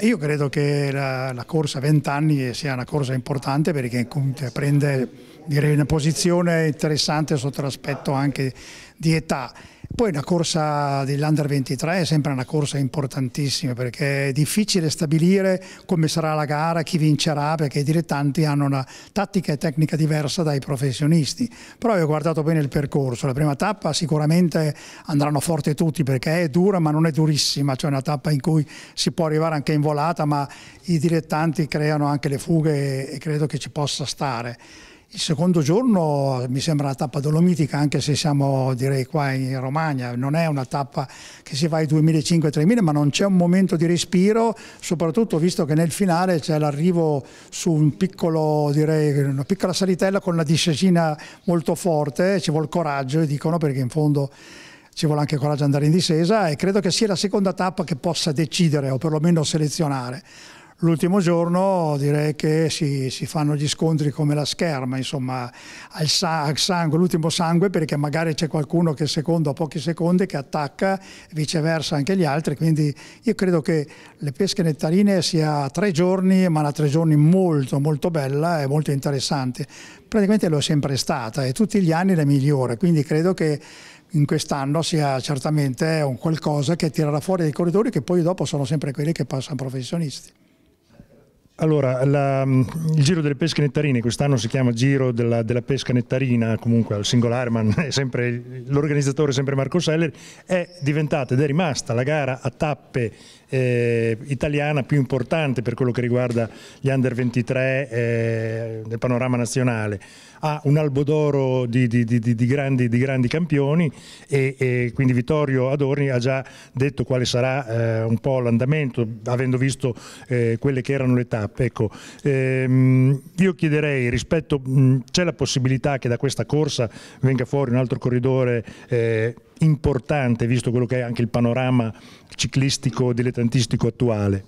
Io credo che la, la corsa 20 anni sia una corsa importante perché prende direi, una posizione interessante sotto l'aspetto anche di età poi la corsa dell'Under 23 è sempre una corsa importantissima perché è difficile stabilire come sarà la gara, chi vincerà, perché i dilettanti hanno una tattica e tecnica diversa dai professionisti. Però io ho guardato bene il percorso, la prima tappa sicuramente andranno forte tutti perché è dura ma non è durissima, cioè una tappa in cui si può arrivare anche in volata ma i dilettanti creano anche le fughe e credo che ci possa stare. Il secondo giorno mi sembra la tappa dolomitica, anche se siamo direi qua in Romagna, non è una tappa che si va ai 2.500-3.000, ma non c'è un momento di respiro, soprattutto visto che nel finale c'è l'arrivo su un piccolo, direi, una piccola salitella con una discesina molto forte, ci vuole coraggio, dicono, perché in fondo ci vuole anche coraggio andare in discesa e credo che sia la seconda tappa che possa decidere o perlomeno selezionare. L'ultimo giorno direi che si, si, fanno gli scontri come la scherma, insomma, al, sangue, l'ultimo sangue perché magari c'è qualcuno che secondo a pochi secondi che attacca viceversa anche gli altri, quindi io credo che le pesche nettarine sia tre giorni, ma una tre giorni molto molto bella e molto interessante. Praticamente lo è sempre stata e tutti gli anni la migliore, quindi credo che in quest'anno sia certamente un qualcosa che tirerà fuori dei corridori che poi dopo sono sempre quelli che passano professionisti. Allora, la, il Giro delle Pesche Nettarine, quest'anno si chiama Giro della, della, Pesca Nettarina, comunque al singolare, ma l'organizzatore è sempre Marco Seller, è diventata ed è rimasta la gara a tappe eh, italiana più importante per quello che riguarda gli under 23 eh, del panorama nazionale. Ha un albo d'oro di, di, di, di, grandi, campioni e, e, quindi Vittorio Adorni ha già detto quale sarà eh, un po' l'andamento, avendo visto eh, quelle che erano le tappe. WhatsApp. Ecco, ehm, io chiederei rispetto, c'è la possibilità che da questa corsa venga fuori un altro corridore eh, importante, visto quello che è anche il panorama ciclistico dilettantistico attuale?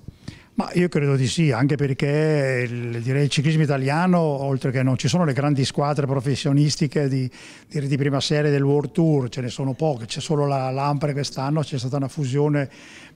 Ma io credo di sì, anche perché il, direi, il ciclismo italiano, oltre che non ci sono le grandi squadre professionistiche di, di, di prima serie del World Tour, ce ne sono poche, c'è solo la Lampre quest'anno, c'è stata una fusione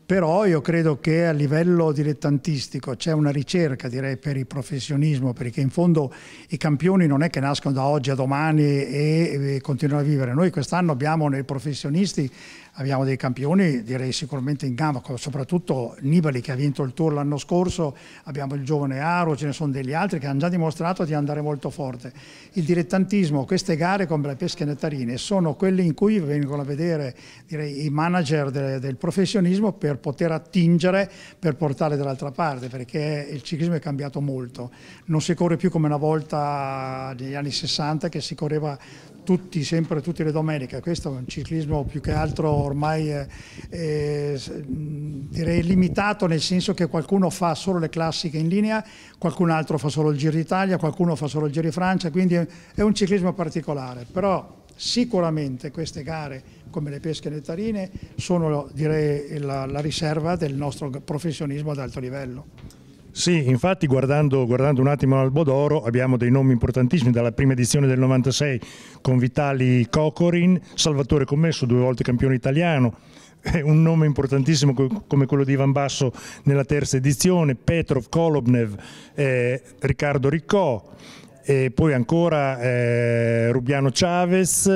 però io credo che a livello dilettantistico c'è una ricerca direi per il professionismo perché in fondo i campioni non è che nascono da oggi a domani e, e continuano a vivere noi quest'anno abbiamo nei professionisti abbiamo dei campioni direi sicuramente in gamba, soprattutto Nibali che ha vinto il Tour l'anno scorso, abbiamo il giovane Aro, ce ne sono degli altri che hanno già dimostrato di andare molto forte. Il dilettantismo, queste gare come la pesca e nettarine sono quelle in cui vengono a vedere direi, i manager de, del professionismo per poter attingere, per portare dall'altra parte, perché il ciclismo è cambiato molto. Non si corre più come una volta negli anni 60 che si correva tutti, sempre tutte le domeniche, questo è un ciclismo più che altro ormai eh, eh direi limitato nel senso che qualcuno fa solo le classiche in linea, qualcun altro fa solo il Giro d'Italia, qualcuno fa solo il Giro di Francia, quindi è un ciclismo particolare, però sicuramente queste gare come le pesche nettarine sono direi la, la riserva del nostro professionismo ad alto livello. Sì, infatti guardando, guardando un attimo l'Albodoro abbiamo dei nomi importantissimi dalla prima edizione del 96 con Vitali Cocorin, Salvatore Commesso, due volte campione italiano, eh, un nome importantissimo come quello di Ivan Basso nella terza edizione, Petrov Kolobnev, eh, Riccardo Riccò, e poi ancora eh, Rubiano Chavez,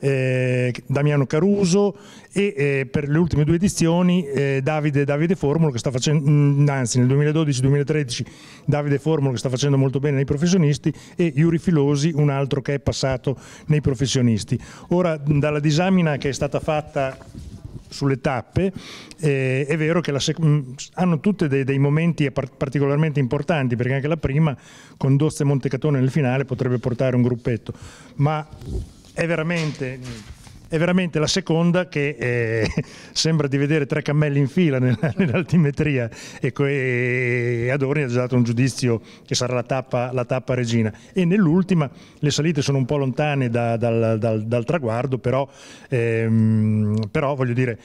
eh, Damiano Caruso e eh, per le ultime due edizioni eh, Davide, Davide, Formulo che sta facendo, mm, anzi nel 2012-2013 Davide Formulo che sta facendo molto bene nei professionisti e Yuri Filosi un altro che è passato nei professionisti. Ora dalla disamina che è stata fatta sulle tappe, eh, è vero che sec- mm, hanno tutte dei, dei momenti par- particolarmente importanti, perché anche la prima con Dozza e Montecatone nel finale potrebbe portare un gruppetto, ma è veramente è veramente la seconda che eh, sembra di vedere tre cammelli in fila nell'altimetria ecco, e, e Adorni ha già dato un giudizio che sarà la tappa, la tappa, regina e nell'ultima le salite sono un po' lontane da, dal, dal, dal, traguardo però, ehm, però voglio dire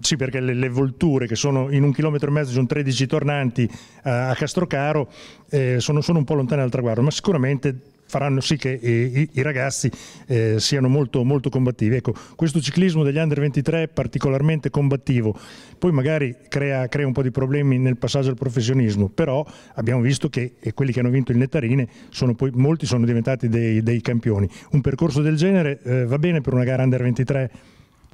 sì, perché le, le, volture che sono in un chilometro e mezzo, sono 13 tornanti a, a Castrocaro, eh, sono, sono un po' lontane dal traguardo, ma sicuramente faranno sì che i, i ragazzi eh, siano molto, molto combattivi. Ecco, questo ciclismo degli under 23 è particolarmente combattivo, poi magari crea, crea, un po' di problemi nel passaggio al professionismo, però abbiamo visto che eh, quelli che hanno vinto il Nettarine sono poi, molti sono diventati dei, dei campioni. Un percorso del genere eh, va bene per una gara under 23?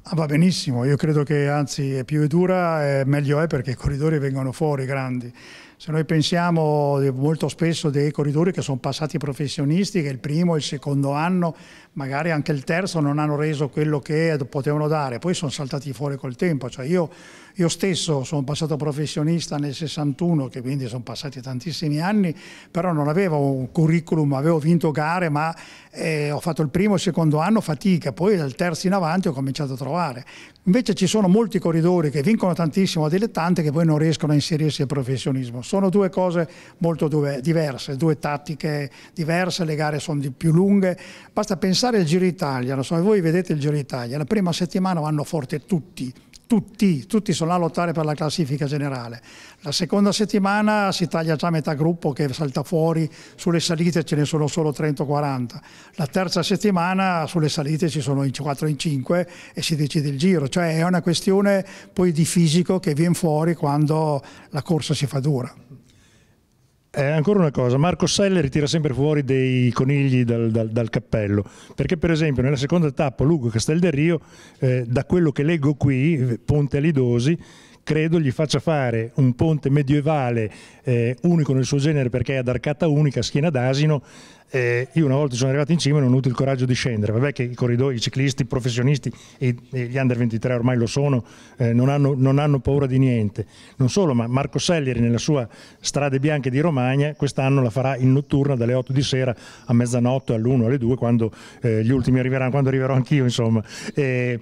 Ah, va benissimo, io credo che anzi più è dura eh, meglio è perché i corridori vengono fuori grandi. Se noi pensiamo molto spesso dei corridori che sono passati professionisti, che il primo, il secondo anno, magari anche il terzo non hanno reso quello che potevano dare, poi sono saltati fuori col tempo. Cioè io, io stesso sono passato professionista nel 61, che quindi sono passati tantissimi anni, però non avevo un curriculum, avevo vinto gare, ma eh, ho fatto il primo e il secondo anno fatica, poi dal terzo in avanti ho cominciato a trovare. Invece ci sono molti corridori che vincono tantissimo a dilettanti che poi non riescono a inserirsi al professionismo. Sono due cose molto due, diverse, due tattiche diverse, le gare sono di più lunghe. Basta pensare al Giro Italia, so, voi vedete il Giro Italia, la prima settimana vanno forte tutti, tutti, tutti sono là a lottare per la classifica generale. La seconda settimana si taglia già metà gruppo che salta fuori, sulle salite ce ne sono solo 30-40. La terza settimana sulle salite ci sono in 4 in 5 e si decide il giro cioè è una questione poi di fisico che viene fuori quando la corsa si fa dura. Eh, ancora una cosa, Marco Selleri tira sempre fuori dei conigli dal, dal, dal cappello, perché per esempio nella seconda tappa Lugo-Castel del Rio, eh, da quello che leggo qui, Ponte Alidosi, credo gli faccia fare un ponte medievale eh, unico nel suo genere perché è ad arcata unica, schiena d'asino, eh, io una volta sono arrivato in cima e non ho avuto il coraggio di scendere. Vabbè che i corridoi, i ciclisti, i professionisti e, e, gli under 23 ormai lo sono, eh, non, hanno, non, hanno, paura di niente. Non solo, ma Marco Sellieri nella sua Strade Bianche di Romagna quest'anno la farà in notturna dalle 8 di sera a mezzanotte, all'1, alle 2, quando eh, gli ultimi arriveranno, quando arriverò anch'io insomma. Eh,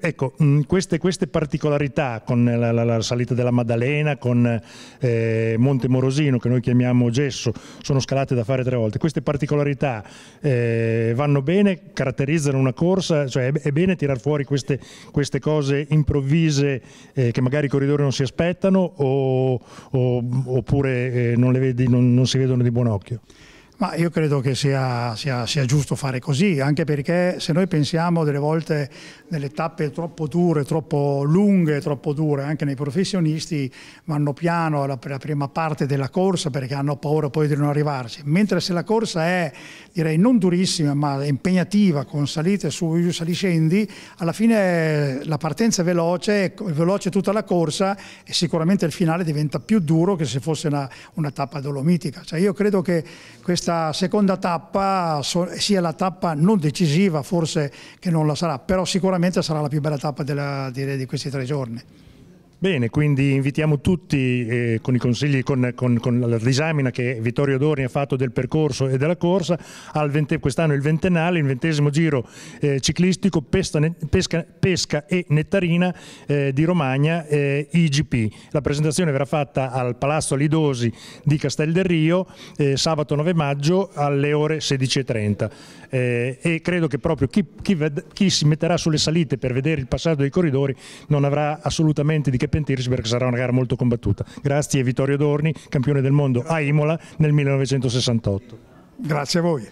ecco, queste, queste, particolarità con la, la, la, salita della Maddalena, con eh, Monte Morosino che noi chiamiamo Gesso, sono scalate da fare tre volte. Queste particolarità particolarità eh, vanno bene, caratterizzano una corsa, cioè è, bene tirar fuori queste, queste cose improvvise eh, che magari i corridori non si aspettano o, o, oppure eh, non, vedi, non, non si vedono di buon occhio? Ma io credo che sia, sia, sia, giusto fare così, anche perché se noi pensiamo delle volte nelle tappe troppo dure, troppo lunghe, troppo dure, anche nei professionisti vanno piano alla, per prima parte della corsa perché hanno paura poi di non arrivarci, mentre se la corsa è direi non durissima ma impegnativa con salite su saliscendi, alla fine la partenza è veloce, è veloce tutta la corsa e sicuramente il finale diventa più duro che se fosse una, una tappa dolomitica. Cioè io credo che questa questa seconda tappa sia la tappa non decisiva, forse che non la sarà, però sicuramente sarà la più bella tappa della, direi, di questi tre giorni. Bene, quindi invitiamo tutti eh, con i consigli, con, con, con, la disamina che Vittorio Dorni ha fatto del percorso e della corsa, quest'anno il ventennale, il ventesimo giro eh, ciclistico pesca, pesca, pesca, e Nettarina eh, di Romagna eh, IGP. La presentazione verrà fatta al Palazzo Lidosi di Castel del Rio eh, sabato 9 maggio alle ore 16.30 eh, e credo che proprio chi, chi, chi si metterà sulle salite per vedere il passaggio dei corridori non avrà assolutamente di che anche pentirsi perché sarà una gara molto combattuta. Grazie a Vittorio Dorni, campione del mondo a Imola nel 1968. Grazie a voi.